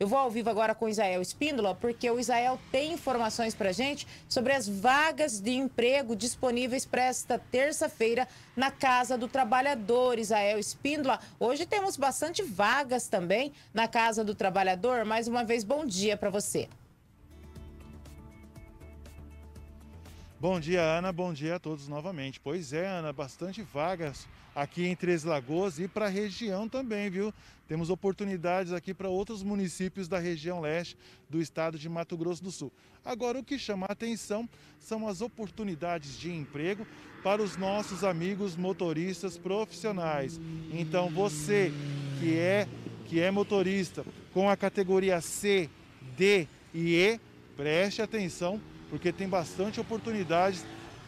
Eu vou ao vivo agora com o Israel Espíndola, porque o Israel tem informações para gente sobre as vagas de emprego disponíveis para esta terça-feira na Casa do Trabalhador. Israel Espíndola, hoje temos bastante vagas também na Casa do Trabalhador. Mais uma vez, bom dia para você. Bom dia, Ana. Bom dia a todos novamente. Pois é, Ana, bastante vagas aqui em Três Lagoas e para a região também, viu? Temos oportunidades aqui para outros municípios da região leste do estado de Mato Grosso do Sul. Agora, o que chama a atenção são as oportunidades de emprego para os nossos amigos motoristas profissionais. Então, você que é, que é motorista com a categoria C, D e E, preste atenção porque tem bastante oportunidades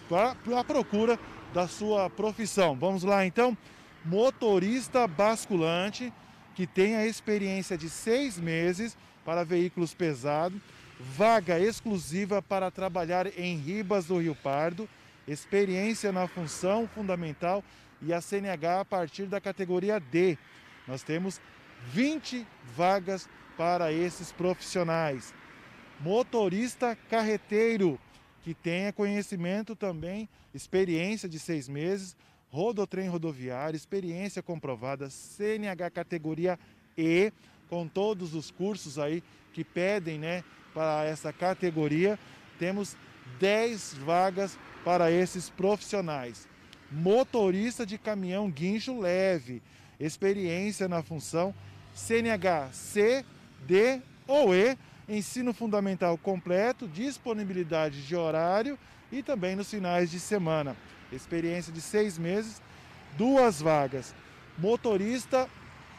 para a procura da sua profissão. Vamos lá então, motorista basculante que tem a experiência de seis meses para veículos pesados, vaga exclusiva para trabalhar em Ribas do Rio Pardo, experiência na função fundamental e a CNH a partir da categoria D. Nós temos 20 vagas para esses profissionais motorista carreteiro, que tenha conhecimento também, experiência de seis meses, rodotrem rodoviário, experiência comprovada, CNH categoria E, com todos os cursos aí que pedem né, para essa categoria. Temos 10 vagas para esses profissionais. Motorista de caminhão guincho leve, experiência na função CNH C, D ou E ensino fundamental completo, disponibilidade de horário e também nos finais de semana. Experiência de seis meses, duas vagas. Motorista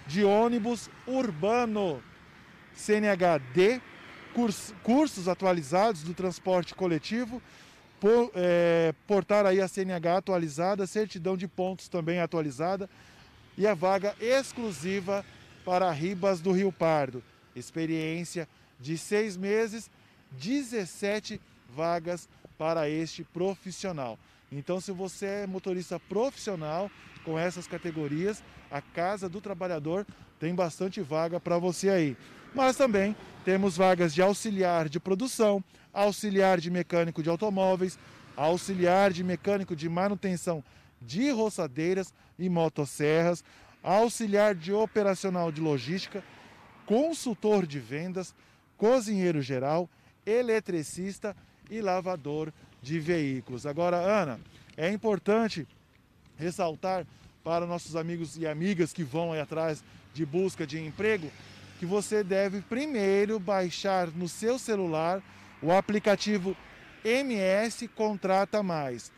de ônibus urbano, CNHD, cursos atualizados do transporte coletivo, é, portar aí a CNH atualizada, certidão de pontos também atualizada e a vaga exclusiva para Ribas do Rio Pardo. Experiência de seis meses, 17 vagas para este profissional. Então, se você é motorista profissional com essas categorias, a Casa do Trabalhador tem bastante vaga para você aí. Mas também temos vagas de auxiliar de produção, auxiliar de mecânico de automóveis, auxiliar de mecânico de manutenção de roçadeiras e motosserras, auxiliar de operacional de logística, consultor de vendas, cozinheiro geral, eletricista e lavador de veículos. Agora, Ana, é importante ressaltar para nossos amigos e amigas que vão aí atrás de busca de emprego que você deve primeiro baixar no seu celular o aplicativo MS Contrata Mais.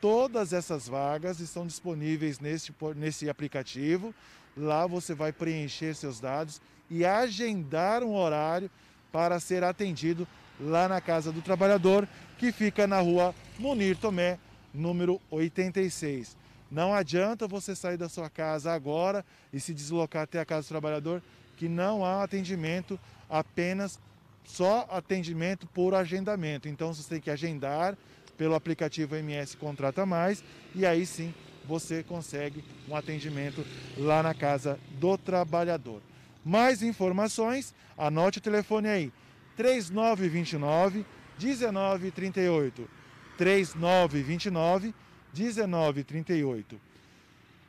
Todas essas vagas estão disponíveis nesse, nesse aplicativo. Lá você vai preencher seus dados e agendar um horário para ser atendido lá na Casa do Trabalhador, que fica na rua Munir Tomé, número 86. Não adianta você sair da sua casa agora e se deslocar até a Casa do Trabalhador, que não há atendimento, apenas só atendimento por agendamento. Então você tem que agendar pelo aplicativo MS Contrata Mais e aí sim você consegue um atendimento lá na Casa do Trabalhador. Mais informações, anote o telefone aí: 3929 1938. 3929 1938.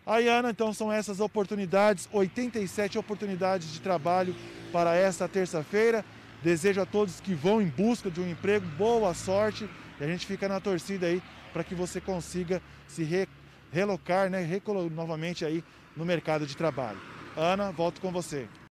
Aí, Ana, então são essas oportunidades, 87 oportunidades de trabalho para esta terça-feira. Desejo a todos que vão em busca de um emprego boa sorte e a gente fica na torcida aí para que você consiga se re, relocar, né, novamente aí no mercado de trabalho. Ana, volto com você.